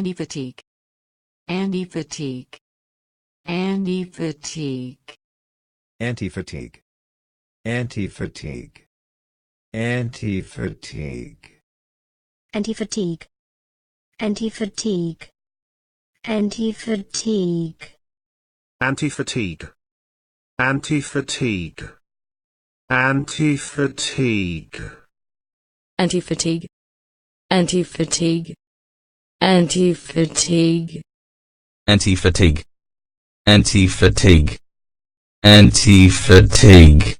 Anti-fatigue. Anti-fatigue. Anti-fatigue. Anti-fatigue. Anti-fatigue. Anti-fatigue. Anti-fatigue. Anti-fatigue. Anti-fatigue. Anti-fatigue. Anti-fatigue. Anti-fatigue. Anti-fatigue. Anti-fatigue anti-fatigue, anti-fatigue, anti-fatigue, anti-fatigue.